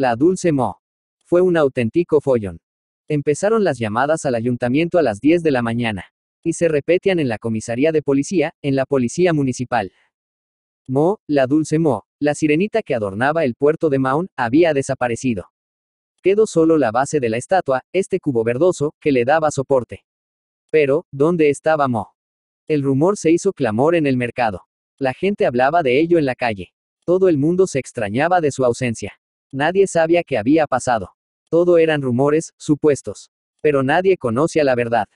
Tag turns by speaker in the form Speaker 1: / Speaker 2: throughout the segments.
Speaker 1: La Dulce Mo. Fue un auténtico follón. Empezaron las llamadas al ayuntamiento a las 10 de la mañana. Y se repetían en la comisaría de policía, en la policía municipal. Mo, la Dulce Mo, la sirenita que adornaba el puerto de Maun, había desaparecido. Quedó solo la base de la estatua, este cubo verdoso, que le daba soporte. Pero, ¿dónde estaba Mo? El rumor se hizo clamor en el mercado. La gente hablaba de ello en la calle. Todo el mundo se extrañaba de su ausencia. Nadie sabía qué había pasado. Todo eran rumores, supuestos. Pero nadie conoce a la verdad.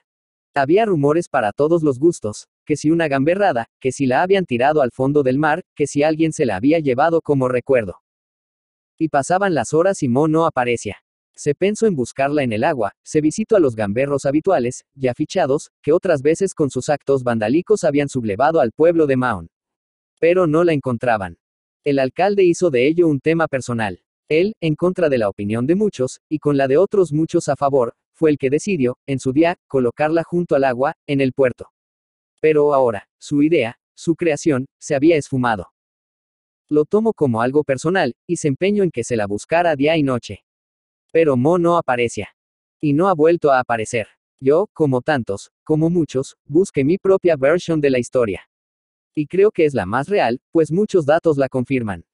Speaker 1: Había rumores para todos los gustos, que si una gamberrada, que si la habían tirado al fondo del mar, que si alguien se la había llevado como recuerdo. Y pasaban las horas y Mo no aparecía. Se pensó en buscarla en el agua, se visitó a los gamberros habituales, ya fichados, que otras veces con sus actos vandalicos habían sublevado al pueblo de Maon. Pero no la encontraban. El alcalde hizo de ello un tema personal. Él, en contra de la opinión de muchos, y con la de otros muchos a favor, fue el que decidió, en su día, colocarla junto al agua, en el puerto. Pero ahora, su idea, su creación, se había esfumado. Lo tomo como algo personal, y se empeño en que se la buscara día y noche. Pero Mo no aparecía. Y no ha vuelto a aparecer. Yo, como tantos, como muchos, busqué mi propia versión de la historia. Y creo que es la más real, pues muchos datos la confirman.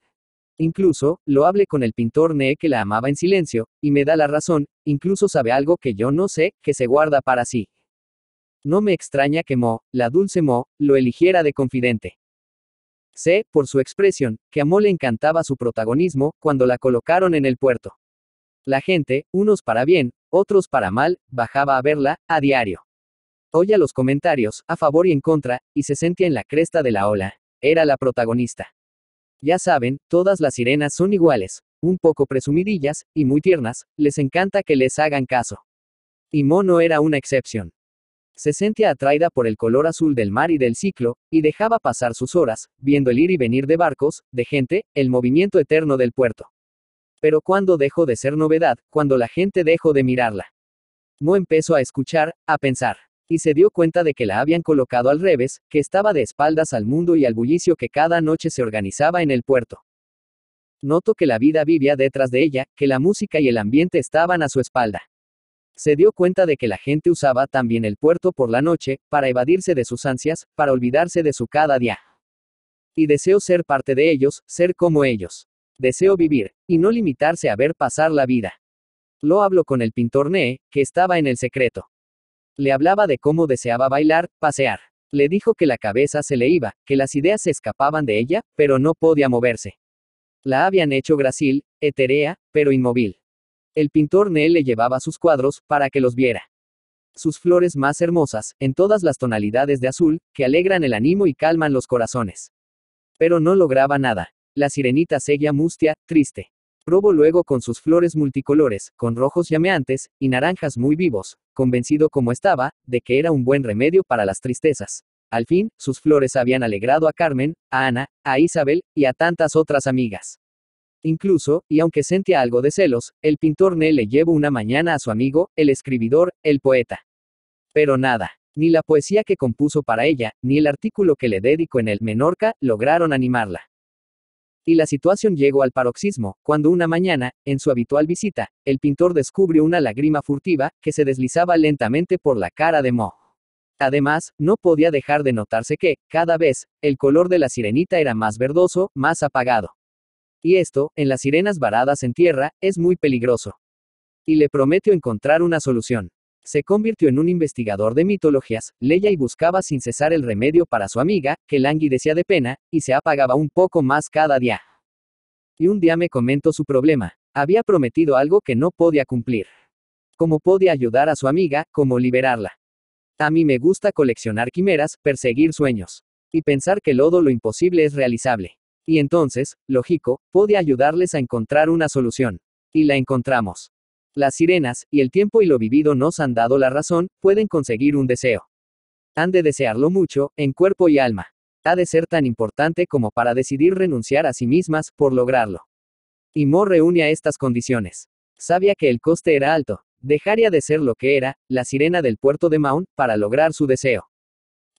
Speaker 1: Incluso, lo hablé con el pintor Ne que la amaba en silencio, y me da la razón, incluso sabe algo que yo no sé, que se guarda para sí. No me extraña que Mo, la dulce Mo, lo eligiera de confidente. Sé, por su expresión, que a Mo le encantaba su protagonismo cuando la colocaron en el puerto. La gente, unos para bien, otros para mal, bajaba a verla, a diario. Oye los comentarios, a favor y en contra, y se sentía en la cresta de la ola. Era la protagonista. Ya saben, todas las sirenas son iguales, un poco presumidillas, y muy tiernas, les encanta que les hagan caso. Y Mo no era una excepción. Se sentía atraída por el color azul del mar y del ciclo, y dejaba pasar sus horas, viendo el ir y venir de barcos, de gente, el movimiento eterno del puerto. Pero cuando dejó de ser novedad, cuando la gente dejó de mirarla. Mo empezó a escuchar, a pensar y se dio cuenta de que la habían colocado al revés, que estaba de espaldas al mundo y al bullicio que cada noche se organizaba en el puerto. Noto que la vida vivía detrás de ella, que la música y el ambiente estaban a su espalda. Se dio cuenta de que la gente usaba también el puerto por la noche, para evadirse de sus ansias, para olvidarse de su cada día. Y deseo ser parte de ellos, ser como ellos. Deseo vivir, y no limitarse a ver pasar la vida. Lo hablo con el pintor Nee, que estaba en el secreto. Le hablaba de cómo deseaba bailar, pasear. Le dijo que la cabeza se le iba, que las ideas se escapaban de ella, pero no podía moverse. La habían hecho gracil, eterea, pero inmóvil. El pintor Neel le llevaba sus cuadros, para que los viera. Sus flores más hermosas, en todas las tonalidades de azul, que alegran el ánimo y calman los corazones. Pero no lograba nada. La sirenita seguía mustia, triste probó luego con sus flores multicolores, con rojos llameantes y naranjas muy vivos, convencido como estaba, de que era un buen remedio para las tristezas. Al fin, sus flores habían alegrado a Carmen, a Ana, a Isabel y a tantas otras amigas. Incluso, y aunque sentía algo de celos, el pintor Ne le llevó una mañana a su amigo, el escribidor, el poeta. Pero nada, ni la poesía que compuso para ella, ni el artículo que le dedico en el Menorca, lograron animarla y la situación llegó al paroxismo, cuando una mañana, en su habitual visita, el pintor descubre una lágrima furtiva que se deslizaba lentamente por la cara de Mo. Además, no podía dejar de notarse que, cada vez, el color de la sirenita era más verdoso, más apagado. Y esto, en las sirenas varadas en tierra, es muy peligroso. Y le prometió encontrar una solución. Se convirtió en un investigador de mitologías, leía y buscaba sin cesar el remedio para su amiga, que languidecía de pena, y se apagaba un poco más cada día. Y un día me comentó su problema. Había prometido algo que no podía cumplir. ¿Cómo podía ayudar a su amiga? ¿Cómo liberarla? A mí me gusta coleccionar quimeras, perseguir sueños. Y pensar que lodo lo imposible es realizable. Y entonces, lógico, podía ayudarles a encontrar una solución. Y la encontramos. Las sirenas, y el tiempo y lo vivido nos han dado la razón, pueden conseguir un deseo. Han de desearlo mucho, en cuerpo y alma. Ha de ser tan importante como para decidir renunciar a sí mismas, por lograrlo. Y Mo reúne a estas condiciones. Sabía que el coste era alto. Dejaría de ser lo que era, la sirena del puerto de Maun, para lograr su deseo.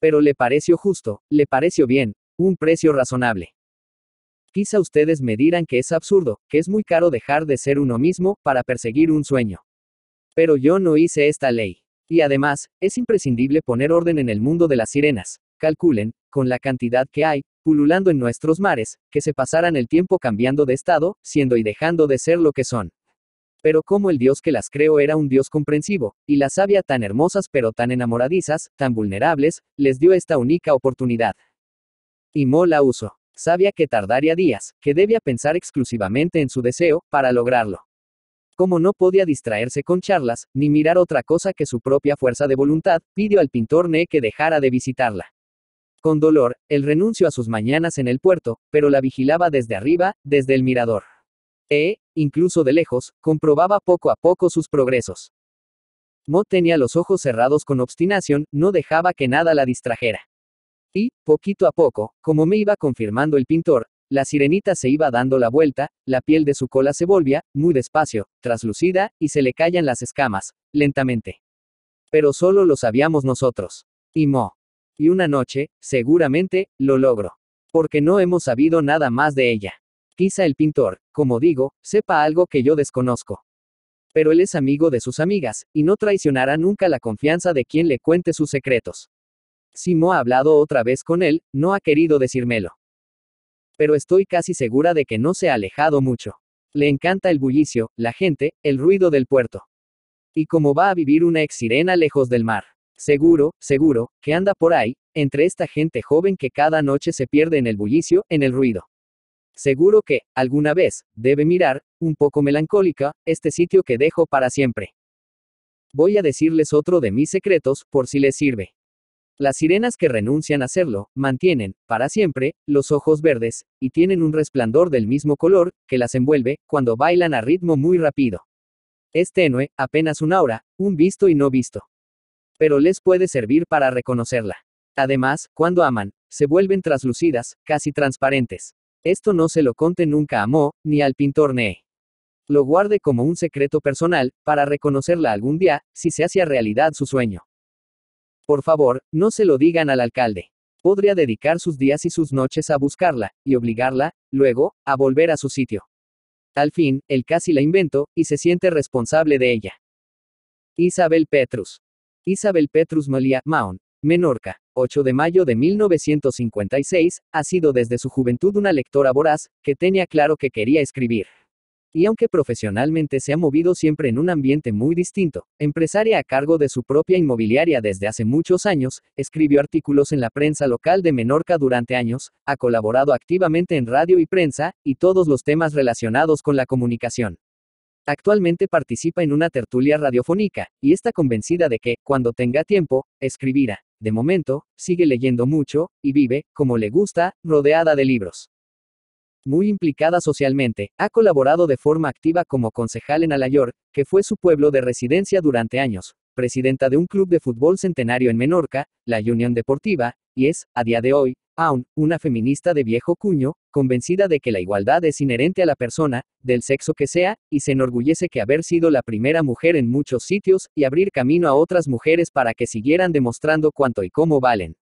Speaker 1: Pero le pareció justo, le pareció bien, un precio razonable. Quizá ustedes me dirán que es absurdo, que es muy caro dejar de ser uno mismo para perseguir un sueño. Pero yo no hice esta ley. Y además, es imprescindible poner orden en el mundo de las sirenas. Calculen, con la cantidad que hay, pululando en nuestros mares, que se pasaran el tiempo cambiando de estado, siendo y dejando de ser lo que son. Pero como el Dios que las creó era un Dios comprensivo, y las había tan hermosas pero tan enamoradizas, tan vulnerables, les dio esta única oportunidad. Y Mo la usó sabía que tardaría días, que debía pensar exclusivamente en su deseo, para lograrlo. Como no podía distraerse con charlas, ni mirar otra cosa que su propia fuerza de voluntad, pidió al pintor Ne que dejara de visitarla. Con dolor, el renunció a sus mañanas en el puerto, pero la vigilaba desde arriba, desde el mirador. E, incluso de lejos, comprobaba poco a poco sus progresos. Mo tenía los ojos cerrados con obstinación, no dejaba que nada la distrajera. Y, poquito a poco, como me iba confirmando el pintor, la sirenita se iba dando la vuelta, la piel de su cola se volvía, muy despacio, traslucida, y se le callan las escamas, lentamente. Pero solo lo sabíamos nosotros. Y mo. Y una noche, seguramente, lo logro. Porque no hemos sabido nada más de ella. Quizá el pintor, como digo, sepa algo que yo desconozco. Pero él es amigo de sus amigas, y no traicionará nunca la confianza de quien le cuente sus secretos. Simo ha hablado otra vez con él, no ha querido decírmelo. Pero estoy casi segura de que no se ha alejado mucho. Le encanta el bullicio, la gente, el ruido del puerto. Y cómo va a vivir una ex sirena lejos del mar. Seguro, seguro, que anda por ahí, entre esta gente joven que cada noche se pierde en el bullicio, en el ruido. Seguro que, alguna vez, debe mirar, un poco melancólica, este sitio que dejo para siempre. Voy a decirles otro de mis secretos, por si les sirve. Las sirenas que renuncian a hacerlo, mantienen, para siempre, los ojos verdes, y tienen un resplandor del mismo color, que las envuelve, cuando bailan a ritmo muy rápido. Es tenue, apenas un aura, un visto y no visto. Pero les puede servir para reconocerla. Además, cuando aman, se vuelven traslucidas, casi transparentes. Esto no se lo conte nunca a Mo, ni al pintor Nee. Lo guarde como un secreto personal, para reconocerla algún día, si se hace realidad su sueño. Por favor, no se lo digan al alcalde. Podría dedicar sus días y sus noches a buscarla, y obligarla, luego, a volver a su sitio. Al fin, él casi la inventó, y se siente responsable de ella. Isabel Petrus. Isabel Petrus Malia, Maon, Menorca, 8 de mayo de 1956, ha sido desde su juventud una lectora voraz, que tenía claro que quería escribir. Y aunque profesionalmente se ha movido siempre en un ambiente muy distinto, empresaria a cargo de su propia inmobiliaria desde hace muchos años, escribió artículos en la prensa local de Menorca durante años, ha colaborado activamente en radio y prensa, y todos los temas relacionados con la comunicación. Actualmente participa en una tertulia radiofónica, y está convencida de que, cuando tenga tiempo, escribirá. De momento, sigue leyendo mucho, y vive, como le gusta, rodeada de libros. Muy implicada socialmente, ha colaborado de forma activa como concejal en Alayor, que fue su pueblo de residencia durante años, presidenta de un club de fútbol centenario en Menorca, la Unión Deportiva, y es, a día de hoy, aún, una feminista de viejo cuño, convencida de que la igualdad es inherente a la persona, del sexo que sea, y se enorgullece que haber sido la primera mujer en muchos sitios y abrir camino a otras mujeres para que siguieran demostrando cuánto y cómo valen.